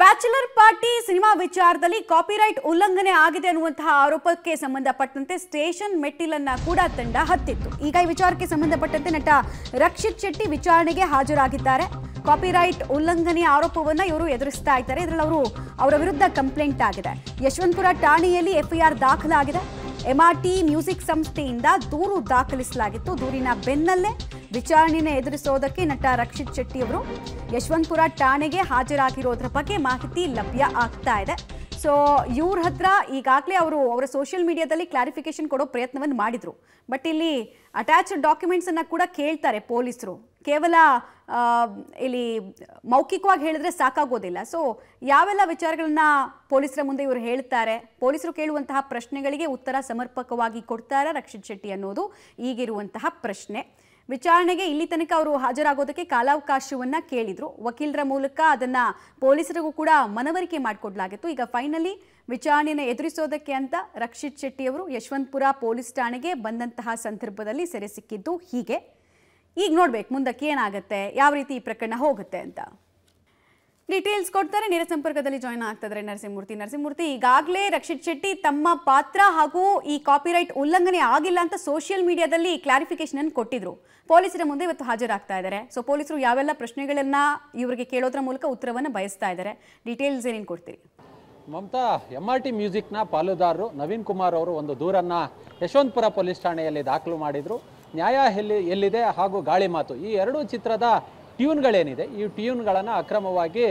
bachelor party cinema ವಿಚಾರದಲ್ಲಿ copyright ಉಲ್ಲಂಘನೆ ಆಗಿದೆ ಅನ್ನುವಂತಹ ಆರೋಪಕ್ಕೆ ಸಂಬಂಧಪಟ್ಟಂತೆ ಸ್ಟೇಷನ್ ಮೆಟ್ಟಿಲನ್ನ ಕೂಡ ತಂಡ ಹತ್ತಿತ್ತು ಈಗ ಈ ವಿಚಾರಕ್ಕೆ ಸಂಬಂಧಪಟ್ಟಂತೆ ನಟ ರಕ್ಷಿತ್ ಶೆಟ್ಟಿ ವಿಚಾರಣೆಗೆ ಹಾಜರಾಗಿದ್ದಾರೆ ಕಾಪಿರೈಟ್ ಉಲ್ಲಂಘನೆ ಆರೋಪವನ್ನ ಇವರು ಎದುರಿಸ್ತಾ ಇದ್ದಾರೆ ಇದರಲ್ಲಿ ಅವರು ಅವರ ವಿರುದ್ಧ ಕಂಪ್ಲೇಂಟ್ ಆಗಿದೆ ಯಶವಂತಪುರ ಠಾಣೆಯಲ್ಲಿ ಎಫ್ಐಆರ್ ದಾಖಲಾಗಿದೆ ಎಂಆರ್ಟಿ ಮ್ಯೂಸಿಕ್ ಸಂಸ್ಥೆಯಿಂದ ದೂರು ದಾಖಲಿಸಲಾಗಿತ್ತು ದೂರಿನ ಬೆನ್ನಲ್ಲೇ ವಿಚಾರಣೆಯನ್ನು ಎದುರಿಸೋದಕ್ಕೆ ನಟ ರಕ್ಷಿತ್ ಶೆಟ್ಟಿ ಅವರು ಯಶವಂತಪುರ ಠಾಣೆಗೆ ಹಾಜರಾಗಿರೋದ್ರ ಬಗ್ಗೆ ಮಾಹಿತಿ ಲಭ್ಯ ಆಗ್ತಾ ಇದೆ ಸೊ ಇವ್ರ ಹತ್ರ ಈಗಾಗಲೇ ಅವರು ಅವರ ಸೋಷಿಯಲ್ ಮೀಡಿಯಾದಲ್ಲಿ ಕ್ಲಾರಿಫಿಕೇಶನ್ ಕೊಡೋ ಪ್ರಯತ್ನವನ್ನು ಮಾಡಿದರು ಬಟ್ ಇಲ್ಲಿ ಅಟ್ಯಾಚ್ಡ್ ಡಾಕ್ಯುಮೆಂಟ್ಸನ್ನು ಕೂಡ ಕೇಳ್ತಾರೆ ಪೊಲೀಸರು ಕೇವಲ ಇಲ್ಲಿ ಮೌಖಿಕವಾಗಿ ಹೇಳಿದ್ರೆ ಸಾಕಾಗೋದಿಲ್ಲ ಸೊ ಯಾವೆಲ್ಲ ವಿಚಾರಗಳನ್ನ ಪೊಲೀಸರ ಮುಂದೆ ಇವರು ಹೇಳ್ತಾರೆ ಪೊಲೀಸರು ಕೇಳುವಂತಹ ಪ್ರಶ್ನೆಗಳಿಗೆ ಉತ್ತರ ಸಮರ್ಪಕವಾಗಿ ಕೊಡ್ತಾರಾ ರಕ್ಷಿತ್ ಶೆಟ್ಟಿ ಅನ್ನೋದು ಈಗಿರುವಂತಹ ಪ್ರಶ್ನೆ ವಿಚಾರಣೆಗೆ ಇಲ್ಲಿ ತನಕ ಅವರು ಹಾಜರಾಗೋದಕ್ಕೆ ಕಾಲಾವಕಾಶವನ್ನ ಕೇಳಿದ್ರು ವಕೀಲರ ಮೂಲಕ ಅದನ್ನ ಪೊಲೀಸರಿಗೂ ಕೂಡ ಮನವರಿಕೆ ಮಾಡಿಕೊಡ್ಲಾಗಿತ್ತು ಈಗ ಫೈನಲಿ ವಿಚಾರಣೆಯನ್ನು ಎದುರಿಸೋದಕ್ಕೆ ಅಂತ ರಕ್ಷಿತ್ ಶೆಟ್ಟಿ ಅವರು ಯಶವಂತಪುರ ಪೊಲೀಸ್ ಠಾಣೆಗೆ ಬಂದಂತಹ ಸಂದರ್ಭದಲ್ಲಿ ಸೆರೆ ಸಿಕ್ಕಿದ್ದು ಹೀಗೆ ಈಗ ನೋಡ್ಬೇಕು ಮುಂದಕ್ಕೆ ಏನಾಗುತ್ತೆ ಯಾವ ರೀತಿ ಈ ಪ್ರಕರಣ ಹೋಗುತ್ತೆ ಅಂತ ಡೀಟೇಲ್ಸ್ ಕೊಡ್ತಾರೆ ನೇರ ಸಂಪರ್ಕದಲ್ಲಿ ಜಾಯ್ನ್ ಆಗ್ತಿದ್ದಾರೆ ನರಸಿಂಹಮೂರ್ತಿ ನರಸಿಂಹಮೂರ್ತಿ ಈಗಾಗಲೇ ರಕ್ಷಿತ್ ಶೆಟ್ಟಿ ತಮ್ಮ ಪಾತ್ರ ಹಾಗೂ ಈ ಕಾಪಿರೈಟ್ ಉಲ್ಲಂಘನೆ ಆಗಿಲ್ಲ ಅಂತ ಸೋಷಿಯಲ್ ಮೀಡಿಯಾದಲ್ಲಿ ಕ್ಲಾರಿಫಿಕೇಶನ್ ಅನ್ನು ಕೊಟ್ಟಿದ್ರು ಪೊಲೀಸರ ಮುಂದೆ ಇವತ್ತು ಹಾಜರಾಗ್ತಾ ಇದ್ದಾರೆ ಸೊ ಪೊಲೀಸರು ಯಾವೆಲ್ಲ ಪ್ರಶ್ನೆಗಳನ್ನ ಇವರಿಗೆ ಕೇಳೋದ್ರ ಮೂಲಕ ಉತ್ತರವನ್ನು ಬಯಸ್ತಾ ಇದ್ದಾರೆ ಡೀಟೇಲ್ಸ್ ಏನೇನು ಕೊಡ್ತೀರಿ ಮಮತಾ ಎಂ ಆರ್ ಟಿ ಮ್ಯೂಸಿಕ್ನ ಪಾಲುದಾರರು ನವೀನ್ ಕುಮಾರ್ ಅವರು ಒಂದು ದೂರನ್ನು ಯಶವಂತಪುರ ಪೊಲೀಸ್ ಠಾಣೆಯಲ್ಲಿ ದಾಖಲು ಮಾಡಿದರು ನ್ಯಾಯ ಎಲ್ಲಿ ಎಲ್ಲಿದೆ ಹಾಗೂ ಗಾಳಿ ಮಾತು ಈ ಎರಡೂ ಚಿತ್ರದ ಟ್ಯೂನ್ಗಳೇನಿದೆ ಈ ಟ್ಯೂನ್ಗಳನ್ನು ಅಕ್ರಮವಾಗಿ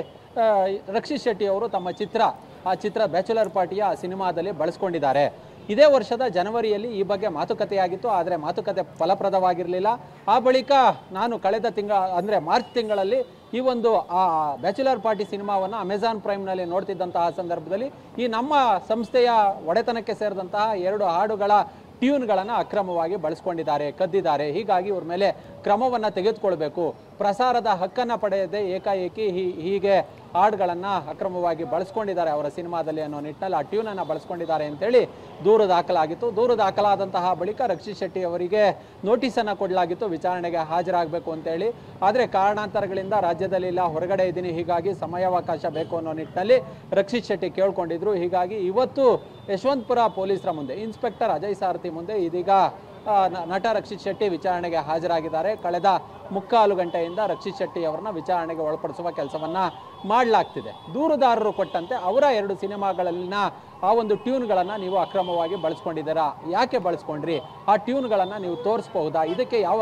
ರಕ್ಷಿತ್ ಶೆಟ್ಟಿ ಅವರು ತಮ್ಮ ಚಿತ್ರ ಆ ಚಿತ್ರ ಬ್ಯಾಚುಲರ್ ಪಾರ್ಟಿಯ ಸಿನಿಮಾದಲ್ಲಿ ಬಳಸ್ಕೊಂಡಿದ್ದಾರೆ ಇದೇ ವರ್ಷದ ಜನವರಿಯಲ್ಲಿ ಈ ಬಗ್ಗೆ ಮಾತುಕತೆಯಾಗಿತ್ತು ಆದರೆ ಮಾತುಕತೆ ಫಲಪ್ರದವಾಗಿರಲಿಲ್ಲ ಆ ಬಳಿಕ ನಾನು ಕಳೆದ ತಿಂಗಳ ಅಂದರೆ ಮಾರ್ಚ್ ತಿಂಗಳಲ್ಲಿ ಈ ಒಂದು ಆ ಬ್ಯಾಚುಲರ್ ಪಾರ್ಟಿ ಸಿನಿಮಾವನ್ನು ಅಮೆಝಾನ್ ಪ್ರೈಮ್ನಲ್ಲಿ ನೋಡ್ತಿದ್ದಂತಹ ಸಂದರ್ಭದಲ್ಲಿ ಈ ನಮ್ಮ ಸಂಸ್ಥೆಯ ಒಡೆತನಕ್ಕೆ ಸೇರಿದಂತಹ ಎರಡು ಹಾಡುಗಳ ಟ್ಯೂನ್ಗಳನ್ನು ಅಕ್ರಮವಾಗಿ ಬಳಸ್ಕೊಂಡಿದ್ದಾರೆ ಕದ್ದಿದ್ದಾರೆ ಹೀಗಾಗಿ ಇವ್ರ ಮೇಲೆ ಕ್ರಮವನ್ನು ತೆಗೆದುಕೊಳ್ಬೇಕು ಪ್ರಸಾರದ ಹಕ್ಕನ್ನು ಪಡೆಯದೆ ಏಕಾಏಕಿ ಹೀಗೆ ಹಾಡುಗಳನ್ನು ಅಕ್ರಮವಾಗಿ ಬಳಸ್ಕೊಂಡಿದ್ದಾರೆ ಅವರ ಸಿನಿಮಾದಲ್ಲಿ ಅನ್ನೋ ನಿಟ್ಟಿನಲ್ಲಿ ಆ ಟ್ಯೂನನ್ನು ಬಳಸ್ಕೊಂಡಿದ್ದಾರೆ ಅಂತೇಳಿ ದೂರು ದಾಖಲಾಗಿತ್ತು ದೂರು ದಾಖಲಾದಂತಹ ಬಳಿಕ ರಕ್ಷಿತ್ ಶೆಟ್ಟಿ ಅವರಿಗೆ ನೋಟಿಸನ್ನು ಕೊಡಲಾಗಿತ್ತು ವಿಚಾರಣೆಗೆ ಹಾಜರಾಗಬೇಕು ಅಂತೇಳಿ ಆದರೆ ಕಾರಣಾಂತರಗಳಿಂದ ರಾಜ್ಯದಲ್ಲಿ ಇಲ್ಲ ಹೊರಗಡೆ ಇದ್ದೀನಿ ಹೀಗಾಗಿ ಸಮಯಾವಕಾಶ ಬೇಕು ಅನ್ನೋ ನಿಟ್ಟಿನಲ್ಲಿ ರಕ್ಷಿತ್ ಶೆಟ್ಟಿ ಕೇಳ್ಕೊಂಡಿದ್ರು ಹೀಗಾಗಿ ಇವತ್ತು ಯಶವಂತಪುರ ಪೊಲೀಸರ ಮುಂದೆ ಇನ್ಸ್ಪೆಕ್ಟರ್ ಅಜಯ್ ಸಾರಥಿ ಮುಂದೆ ಇದೀಗ ನಟ ರಕ್ಷಿತ್ ಶೆಟ್ಟಿ ವಿಚಾರಣೆಗೆ ಹಾಜರಾಗಿದ್ದಾರೆ ಕಳೆದ ಮುಕ್ಕಾಲು ಗಂಟೆಯಿಂದ ರಕ್ಷಿತ್ ಶೆಟ್ಟಿ ಅವರನ್ನ ವಿಚಾರಣೆಗೆ ಒಳಪಡಿಸುವ ಕೆಲಸವನ್ನು ಮಾಡಲಾಗ್ತಿದೆ ದೂರುದಾರರು ಕೊಟ್ಟಂತೆ ಅವರ ಎರಡು ಸಿನಿಮಾಗಳಲ್ಲಿನ ಆ ಒಂದು ಟ್ಯೂನ್ಗಳನ್ನು ನೀವು ಅಕ್ರಮವಾಗಿ ಬಳಸ್ಕೊಂಡಿದ್ದೀರಾ ಯಾಕೆ ಬಳಸ್ಕೊಂಡ್ರಿ ಆ ಟ್ಯೂನ್ಗಳನ್ನು ನೀವು ತೋರಿಸ್ಬಹುದಾ ಇದಕ್ಕೆ ಯಾವ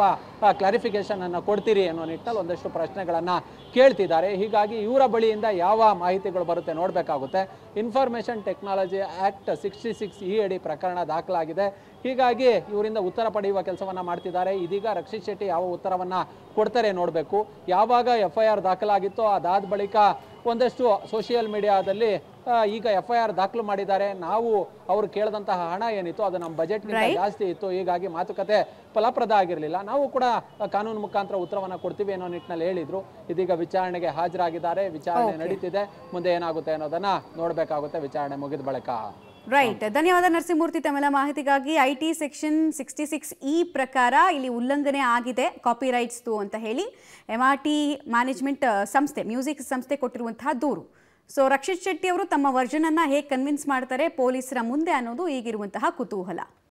ಕ್ಲಾರಿಫಿಕೇಷನನ್ನು ಕೊಡ್ತೀರಿ ಅನ್ನೋ ನಿಟ್ಟಿನಲ್ಲಿ ಒಂದಷ್ಟು ಪ್ರಶ್ನೆಗಳನ್ನು ಕೇಳ್ತಿದ್ದಾರೆ ಹೀಗಾಗಿ ಇವರ ಬಳಿಯಿಂದ ಯಾವ ಮಾಹಿತಿಗಳು ಬರುತ್ತೆ ನೋಡಬೇಕಾಗುತ್ತೆ information technology act sixty six E ಅಡಿ ಪ್ರಕರಣ ದಾಖಲಾಗಿದೆ ಹೀಗಾಗಿ ಇವರಿಂದ ಉತ್ತರ ಪಡೆಯುವ ಕೆಲಸವನ್ನ ಮಾಡ್ತಿದ್ದಾರೆ ಇದೀಗ ರಕ್ಷಿತ್ ಶೆಟ್ಟಿ ಯಾವ ಉತ್ತರವನ್ನ ಕೊಡ್ತಾರೆ ನೋಡಬೇಕು ಯಾವಾಗ ಎಫ್ ಐ ಆರ್ ದಾಖಲಾಗಿತ್ತೋ ಅದಾದ ಬಳಿಕ ಒಂದಷ್ಟು ಸೋಷಿಯಲ್ ಮೀಡಿಯಾದಲ್ಲಿ ಈಗ ಎಫ್ ಐ ಆರ್ ದಾಖಲು ಮಾಡಿದ್ದಾರೆ ನಾವು ಅವರು ಕೇಳಿದಂತಹ ಹಣ ಏನಿತ್ತು ಅದು ನಮ್ಮ ಬಜೆಟ್ ಜಾಸ್ತಿ ಇತ್ತು ಹೀಗಾಗಿ ಮಾತುಕತೆ ಫಲಪ್ರದ ಆಗಿರಲಿಲ್ಲ ನಾವು ಕೂಡ ಕಾನೂನು ಮುಖಾಂತರ ಉತ್ತರವನ್ನು ಕೊಡ್ತೀವಿ ಅನ್ನೋ ನಿಟ್ಟಿನಲ್ಲಿ ಹೇಳಿದ್ರು ಇದೀಗ ವಿಚಾರಣೆಗೆ ಹಾಜರಾಗಿದ್ದಾರೆ ವಿಚಾರಣೆ ನಡೀತಿದೆ ಮುಂದೆ ಏನಾಗುತ್ತೆ ಅನ್ನೋದನ್ನ ನೋಡಬೇಕಾಗುತ್ತೆ ವಿಚಾರಣೆ ಮುಗಿದ ಬಳಿಕ ರೈಟ್ ಧನ್ಯವಾದ ನರಸಿಂಹಮೂರ್ತಿ ತಮ್ಮೆಲ್ಲ ಮಾಹಿತಿಗಾಗಿ I T section sixty six E ಪ್ರಕಾರ ಇಲ್ಲಿ ಉಲ್ಲಂಘನೆ ಆಗಿದೆ ಕಾಪಿ ರೈಟ್ಸ್ದು ಅಂತ ಹೇಳಿ ಎಮ್ ಆರ್ ಟಿ ಮ್ಯಾನೇಜ್ಮೆಂಟ್ ಸಂಸ್ಥೆ ಮ್ಯೂಸಿಕ್ ಸಂಸ್ಥೆ ಕೊಟ್ಟಿರುವಂತಹ ದೂರು ಸೊ ರಕ್ಷಿತ್ ಶೆಟ್ಟಿ ಅವರು ತಮ್ಮ ವರ್ಜನನ್ನು ಹೇಗೆ ಕನ್ವಿನ್ಸ್ ಮಾಡ್ತಾರೆ ಪೊಲೀಸರ ಮುಂದೆ ಅನ್ನೋದು ಈಗಿರುವಂತಹ ಕುತೂಹಲ